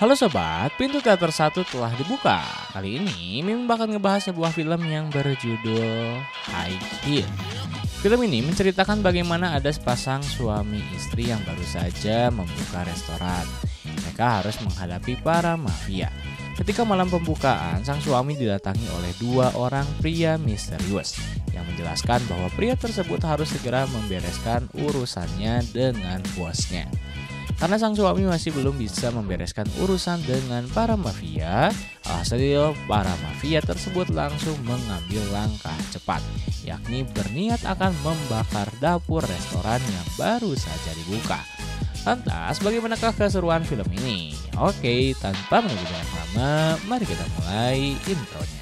Halo sobat, pintu teater satu telah dibuka. Kali ini mimin bakal ngebahas sebuah film yang berjudul High Heel. Film ini menceritakan bagaimana ada sepasang suami istri yang baru saja membuka restoran. Mereka harus menghadapi para mafia. Ketika malam pembukaan, sang suami didatangi oleh dua orang pria misterius yang menjelaskan bahwa pria tersebut harus segera membereskan urusannya dengan bosnya. Karena sang suami masih belum bisa membereskan urusan dengan para mafia, alhasil para mafia tersebut langsung mengambil langkah cepat, yakni berniat akan membakar dapur restoran yang baru saja dibuka. Lantas, bagaimanakah keseruan film ini? Oke, tanpa menunggu banyak lama, mari kita mulai intronya.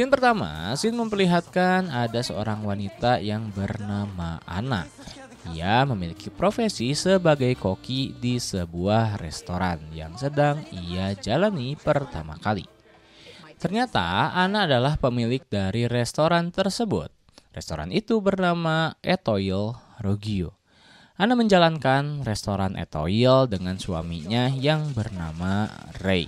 Scene pertama, scene memperlihatkan ada seorang wanita yang bernama Anna. Ia memiliki profesi sebagai koki di sebuah restoran yang sedang ia jalani pertama kali. Ternyata Anna adalah pemilik dari restoran tersebut. Restoran itu bernama Etoil Rogio. Anna menjalankan restoran Etoil dengan suaminya yang bernama Ray.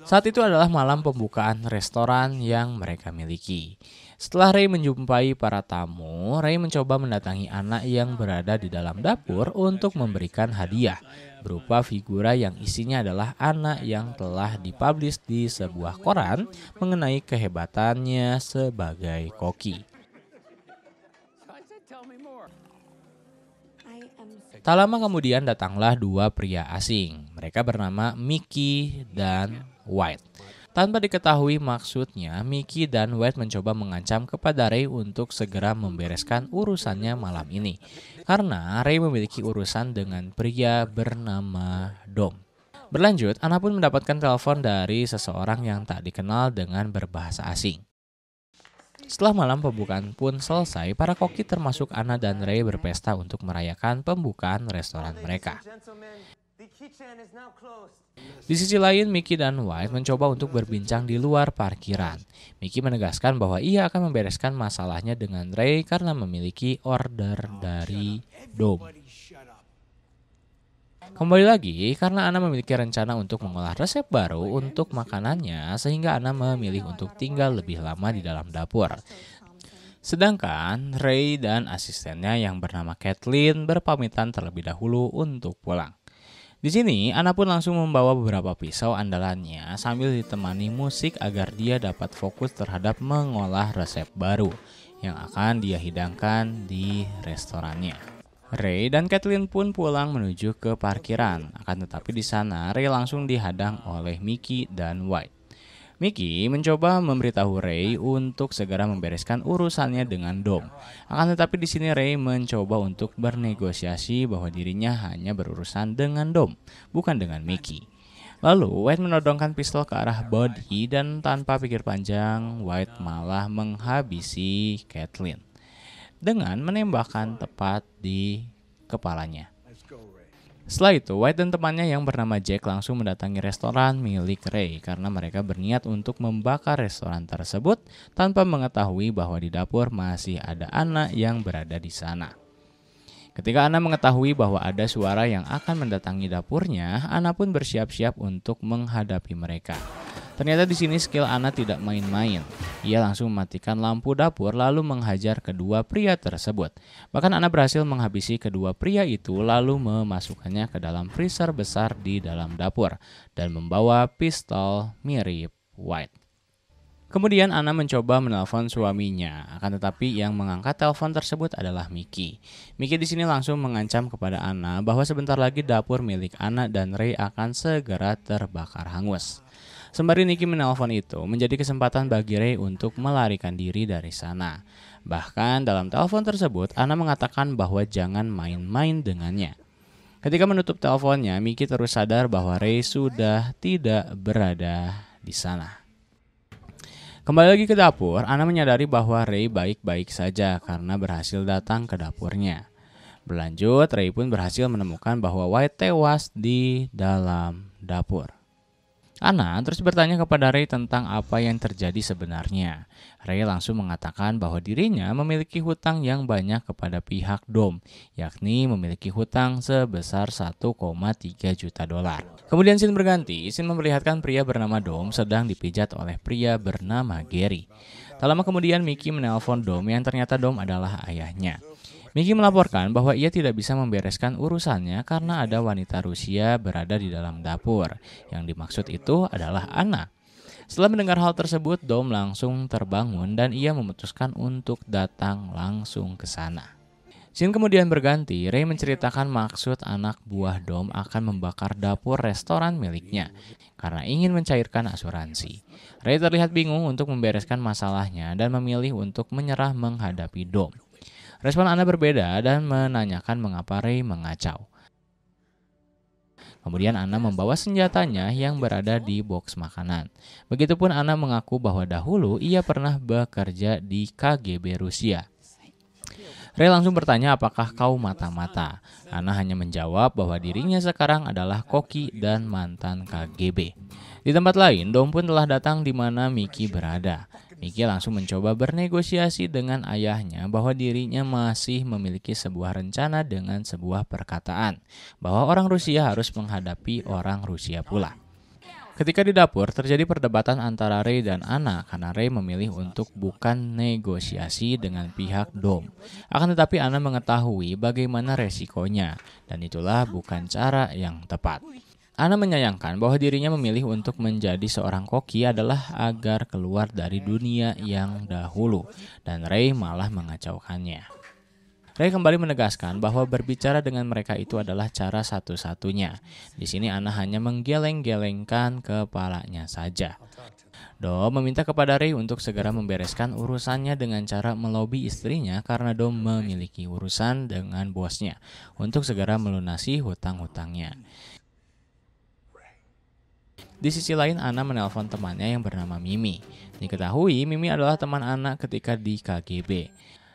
Saat itu adalah malam pembukaan restoran yang mereka miliki. Setelah Ray menjumpai para tamu, Ray mencoba mendatangi anak yang berada di dalam dapur untuk memberikan hadiah berupa figura yang isinya adalah anak yang telah dipublish di sebuah koran mengenai kehebatannya sebagai koki. Tak lama kemudian datanglah dua pria asing. Mereka bernama Mickey dan White. Tanpa diketahui maksudnya, Mickey dan White mencoba mengancam kepada Ray untuk segera membereskan urusannya malam ini. Karena Ray memiliki urusan dengan pria bernama Dom. Berlanjut, Anna pun mendapatkan telepon dari seseorang yang tak dikenal dengan berbahasa asing. Setelah malam pembukaan pun selesai, para koki termasuk Anna dan Ray berpesta untuk merayakan pembukaan restoran mereka. Di sisi lain, Mickey dan White mencoba untuk berbincang di luar parkiran. Mickey menegaskan bahwa ia akan membereskan masalahnya dengan Ray karena memiliki order dari Dom. Kembali lagi, karena Ana memiliki rencana untuk mengolah resep baru untuk makanannya, sehingga Ana memilih untuk tinggal lebih lama di dalam dapur. Sedangkan Ray dan asistennya yang bernama Kathleen berpamitan terlebih dahulu untuk pulang. Di sini, Ana pun langsung membawa beberapa pisau andalannya sambil ditemani musik agar dia dapat fokus terhadap mengolah resep baru yang akan dia hidangkan di restorannya. Ray dan Kathleen pun pulang menuju ke parkiran. Akan tetapi di sana Ray langsung dihadang oleh Mickey dan White. Mickey mencoba memberitahu Ray untuk segera membereskan urusannya dengan Dom. Akan tetapi di sini Ray mencoba untuk bernegosiasi bahwa dirinya hanya berurusan dengan Dom, bukan dengan Mickey. Lalu White menodongkan pistol ke arah body dan tanpa pikir panjang White malah menghabisi Kathleen dengan menembakkan tepat di kepalanya. Setelah itu, White dan temannya yang bernama Jack langsung mendatangi restoran milik Ray karena mereka berniat untuk membakar restoran tersebut tanpa mengetahui bahwa di dapur masih ada anak yang berada di sana. Ketika Anna mengetahui bahwa ada suara yang akan mendatangi dapurnya, Anna pun bersiap-siap untuk menghadapi mereka. Ternyata di sini skill Ana tidak main-main. Ia langsung mematikan lampu dapur lalu menghajar kedua pria tersebut. Bahkan Ana berhasil menghabisi kedua pria itu lalu memasukkannya ke dalam freezer besar di dalam dapur dan membawa pistol mirip White. Kemudian Ana mencoba menelpon suaminya, akan tetapi yang mengangkat telepon tersebut adalah Miki. Miki di sini langsung mengancam kepada Ana bahwa sebentar lagi dapur milik Ana dan Ray akan segera terbakar hangus. Sembari Niki menelpon itu menjadi kesempatan bagi Ray untuk melarikan diri dari sana. Bahkan dalam telepon tersebut, Ana mengatakan bahwa jangan main-main dengannya. Ketika menutup teleponnya, Miki terus sadar bahwa Ray sudah tidak berada di sana. Kembali lagi ke dapur, Ana menyadari bahwa Ray baik-baik saja karena berhasil datang ke dapurnya. Berlanjut, Ray pun berhasil menemukan bahwa White tewas di dalam dapur. Ana terus bertanya kepada Ray tentang apa yang terjadi sebenarnya. Ray langsung mengatakan bahwa dirinya memiliki hutang yang banyak kepada pihak Dom, yakni memiliki hutang sebesar 1,3 juta dolar. Kemudian scene berganti, scene memperlihatkan pria bernama Dom sedang dipijat oleh pria bernama Gary. Tak lama kemudian Mickey menelpon Dom yang ternyata Dom adalah ayahnya. Miki melaporkan bahwa ia tidak bisa membereskan urusannya karena ada wanita Rusia berada di dalam dapur. Yang dimaksud itu adalah Anna. Setelah mendengar hal tersebut, Dom langsung terbangun dan ia memutuskan untuk datang langsung ke sana. Scene kemudian berganti, Ray menceritakan maksud anak buah Dom akan membakar dapur restoran miliknya karena ingin mencairkan asuransi. Ray terlihat bingung untuk membereskan masalahnya dan memilih untuk menyerah menghadapi Dom. Respon Anda berbeda dan menanyakan mengapa Ray mengacau. Kemudian Anna membawa senjatanya yang berada di box makanan. Begitupun Anna mengaku bahwa dahulu ia pernah bekerja di KGB Rusia. Ray langsung bertanya apakah kau mata-mata. Anna hanya menjawab bahwa dirinya sekarang adalah koki dan mantan KGB. Di tempat lain, Dom pun telah datang di mana Miki berada. Miki langsung mencoba bernegosiasi dengan ayahnya bahwa dirinya masih memiliki sebuah rencana dengan sebuah perkataan bahwa orang Rusia harus menghadapi orang Rusia pula. Ketika di dapur, terjadi perdebatan antara Ray dan Anna karena Ray memilih untuk bukan negosiasi dengan pihak Dom. Akan tetapi Anna mengetahui bagaimana resikonya, dan itulah bukan cara yang tepat. Ana menyayangkan bahwa dirinya memilih untuk menjadi seorang koki adalah agar keluar dari dunia yang dahulu, dan Ray malah mengacaukannya. Ray kembali menegaskan bahwa berbicara dengan mereka itu adalah cara satu-satunya. Di sini Ana hanya menggeleng-gelengkan kepalanya saja. Dom meminta kepada Ray untuk segera membereskan urusannya dengan cara melobi istrinya karena Dom memiliki urusan dengan bosnya untuk segera melunasi hutang-hutangnya. Di sisi lain, Ana menelpon temannya yang bernama Mimi. Diketahui, Mimi adalah teman Ana ketika di KGB.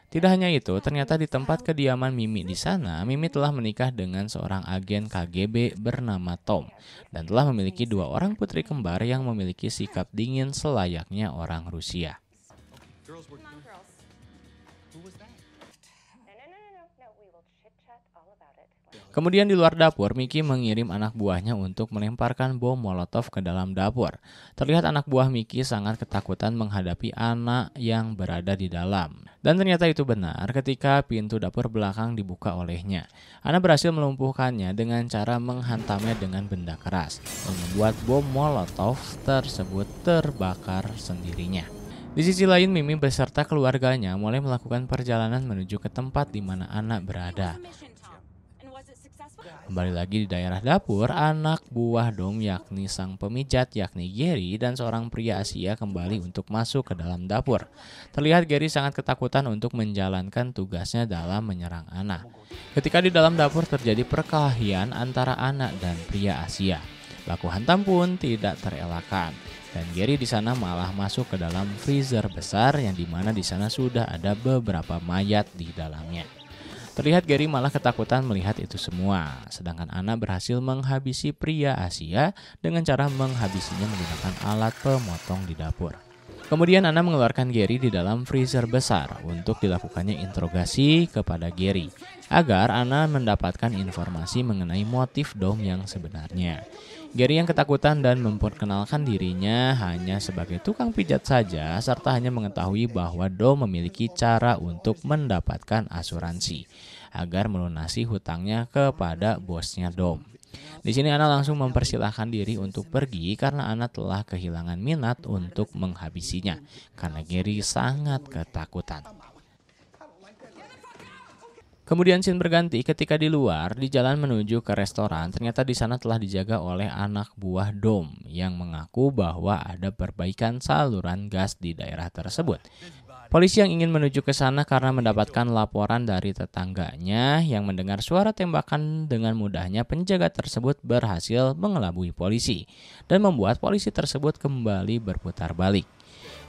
Tidak hanya itu, ternyata di tempat kediaman Mimi di sana, Mimi telah menikah dengan seorang agen KGB bernama Tom dan telah memiliki dua orang putri kembar yang memiliki sikap dingin selayaknya orang Rusia. Kemudian di luar dapur, Miki mengirim anak buahnya untuk melemparkan bom Molotov ke dalam dapur. Terlihat anak buah Miki sangat ketakutan menghadapi anak yang berada di dalam. Dan ternyata itu benar ketika pintu dapur belakang dibuka olehnya. anak berhasil melumpuhkannya dengan cara menghantamnya dengan benda keras membuat bom Molotov tersebut terbakar sendirinya. Di sisi lain, Mimi beserta keluarganya mulai melakukan perjalanan menuju ke tempat di mana anak berada. Kembali lagi di daerah dapur, anak buah Dom yakni sang pemijat yakni Gary dan seorang pria Asia kembali untuk masuk ke dalam dapur. Terlihat Gary sangat ketakutan untuk menjalankan tugasnya dalam menyerang anak. Ketika di dalam dapur terjadi perkelahian antara anak dan pria Asia. Laku hantam pun tidak terelakkan. Dan Gary di sana malah masuk ke dalam freezer besar yang dimana di sana sudah ada beberapa mayat di dalamnya. Terlihat Gary malah ketakutan melihat itu semua, sedangkan Anna berhasil menghabisi pria Asia dengan cara menghabisinya menggunakan alat pemotong di dapur. Kemudian Anna mengeluarkan Gary di dalam freezer besar untuk dilakukannya interogasi kepada Gary, agar Anna mendapatkan informasi mengenai motif Dom yang sebenarnya. Gary yang ketakutan dan memperkenalkan dirinya hanya sebagai tukang pijat saja serta hanya mengetahui bahwa Do memiliki cara untuk mendapatkan asuransi agar melunasi hutangnya kepada bosnya Dom. Di sini Ana langsung mempersilahkan diri untuk pergi karena Ana telah kehilangan minat untuk menghabisinya karena Gary sangat ketakutan. Kemudian sin berganti ketika di luar, di jalan menuju ke restoran, ternyata di sana telah dijaga oleh anak buah Dom yang mengaku bahwa ada perbaikan saluran gas di daerah tersebut. Polisi yang ingin menuju ke sana karena mendapatkan laporan dari tetangganya yang mendengar suara tembakan dengan mudahnya penjaga tersebut berhasil mengelabui polisi dan membuat polisi tersebut kembali berputar balik.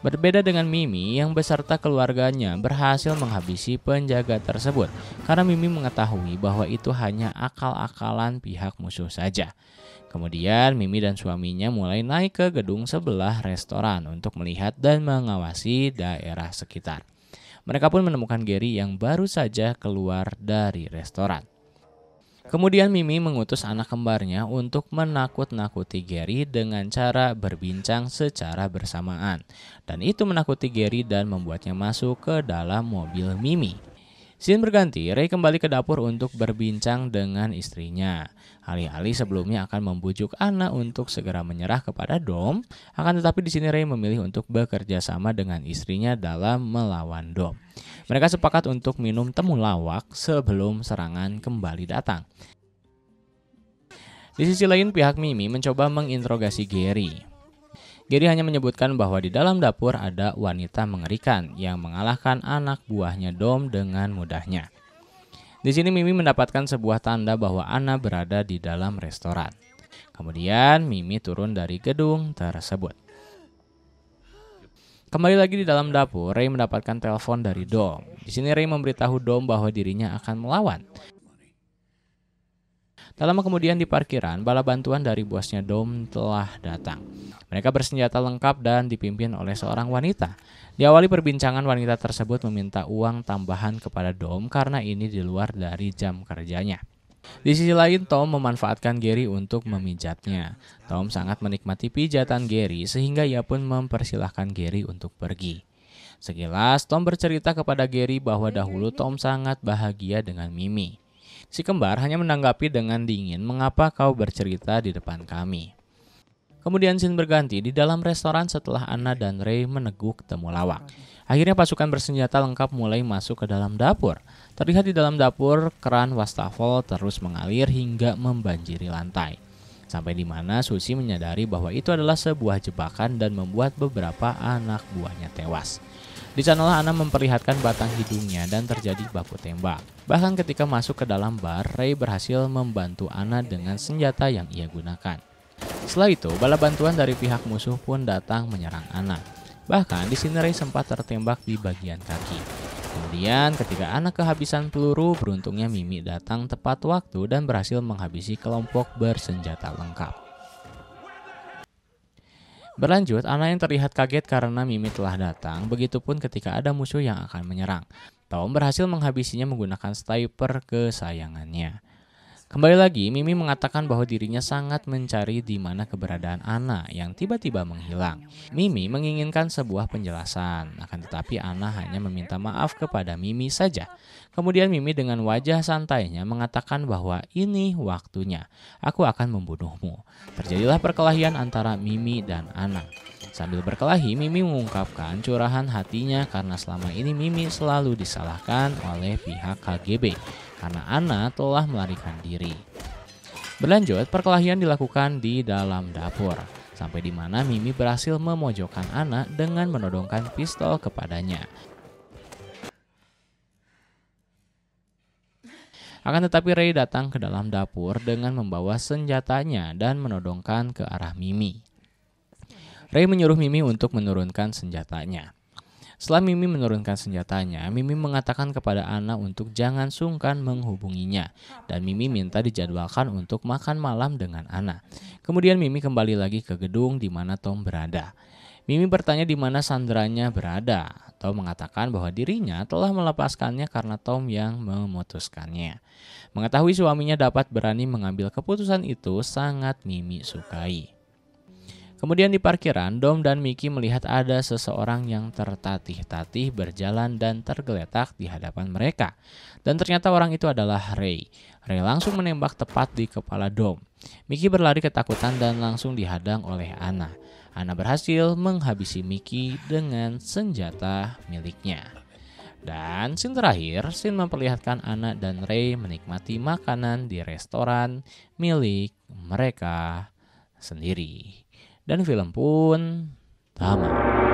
Berbeda dengan Mimi yang beserta keluarganya berhasil menghabisi penjaga tersebut karena Mimi mengetahui bahwa itu hanya akal-akalan pihak musuh saja. Kemudian Mimi dan suaminya mulai naik ke gedung sebelah restoran untuk melihat dan mengawasi daerah sekitar. Mereka pun menemukan Gary yang baru saja keluar dari restoran. Kemudian Mimi mengutus anak kembarnya untuk menakut-nakuti Gary dengan cara berbincang secara bersamaan. Dan itu menakuti Gary dan membuatnya masuk ke dalam mobil Mimi. Scene berganti, Ray kembali ke dapur untuk berbincang dengan istrinya. Alih-alih sebelumnya akan membujuk Anna untuk segera menyerah kepada Dom, akan tetapi di sini Ray memilih untuk bekerja sama dengan istrinya dalam melawan Dom. Mereka sepakat untuk minum temulawak sebelum serangan kembali datang. Di sisi lain, pihak Mimi mencoba menginterogasi Gary. Gary hanya menyebutkan bahwa di dalam dapur ada wanita mengerikan yang mengalahkan anak buahnya Dom dengan mudahnya. Di sini Mimi mendapatkan sebuah tanda bahwa Anna berada di dalam restoran. Kemudian Mimi turun dari gedung tersebut. Kembali lagi di dalam dapur, Ray mendapatkan telepon dari Dom. Di sini Ray memberitahu Dom bahwa dirinya akan melawan. Tak lama kemudian di parkiran, bala bantuan dari bosnya Dom telah datang. Mereka bersenjata lengkap dan dipimpin oleh seorang wanita. Diawali perbincangan wanita tersebut meminta uang tambahan kepada Dom karena ini di luar dari jam kerjanya. Di sisi lain, Tom memanfaatkan Gary untuk memijatnya. Tom sangat menikmati pijatan Gary sehingga ia pun mempersilahkan Gary untuk pergi. Sekilas, Tom bercerita kepada Gary bahwa dahulu Tom sangat bahagia dengan Mimi. Si kembar hanya menanggapi dengan dingin mengapa kau bercerita di depan kami. Kemudian scene berganti di dalam restoran setelah Anna dan Ray meneguk temulawak. Akhirnya pasukan bersenjata lengkap mulai masuk ke dalam dapur. Terlihat di dalam dapur, keran wastafel terus mengalir hingga membanjiri lantai. Sampai di mana Susi menyadari bahwa itu adalah sebuah jebakan dan membuat beberapa anak buahnya tewas. Di sanalah Ana memperlihatkan batang hidungnya dan terjadi baku tembak. Bahkan ketika masuk ke dalam bar, Ray berhasil membantu Ana dengan senjata yang ia gunakan. Setelah itu, bala bantuan dari pihak musuh pun datang menyerang Ana. Bahkan di sini Ray sempat tertembak di bagian kaki. Kemudian ketika anak kehabisan peluru, beruntungnya Mimi datang tepat waktu dan berhasil menghabisi kelompok bersenjata lengkap. Berlanjut, anak yang terlihat kaget karena Mimi telah datang, begitupun ketika ada musuh yang akan menyerang. Tom berhasil menghabisinya menggunakan sniper kesayangannya. Kembali lagi, Mimi mengatakan bahwa dirinya sangat mencari di mana keberadaan Ana yang tiba-tiba menghilang. Mimi menginginkan sebuah penjelasan, akan tetapi Ana hanya meminta maaf kepada Mimi saja. Kemudian Mimi dengan wajah santainya mengatakan bahwa ini waktunya, aku akan membunuhmu. Terjadilah perkelahian antara Mimi dan Ana. Sambil berkelahi, Mimi mengungkapkan curahan hatinya karena selama ini Mimi selalu disalahkan oleh pihak KGB karena Ana telah melarikan diri. Berlanjut, perkelahian dilakukan di dalam dapur sampai di mana Mimi berhasil memojokkan Ana dengan menodongkan pistol kepadanya. Akan tetapi Ray datang ke dalam dapur dengan membawa senjatanya dan menodongkan ke arah Mimi. Ray menyuruh Mimi untuk menurunkan senjatanya. Setelah Mimi menurunkan senjatanya, Mimi mengatakan kepada Ana untuk jangan sungkan menghubunginya dan Mimi minta dijadwalkan untuk makan malam dengan Ana. Kemudian Mimi kembali lagi ke gedung di mana Tom berada. Mimi bertanya di mana sandranya berada. Tom mengatakan bahwa dirinya telah melepaskannya karena Tom yang memutuskannya. Mengetahui suaminya dapat berani mengambil keputusan itu sangat Mimi sukai. Kemudian di parkiran, Dom dan Miki melihat ada seseorang yang tertatih-tatih berjalan dan tergeletak di hadapan mereka. Dan ternyata orang itu adalah Ray. Ray langsung menembak tepat di kepala Dom. Miki berlari ketakutan dan langsung dihadang oleh Anna. Anna berhasil menghabisi Miki dengan senjata miliknya. Dan scene terakhir, scene memperlihatkan Anna dan Ray menikmati makanan di restoran milik mereka sendiri. Dan film pun sama.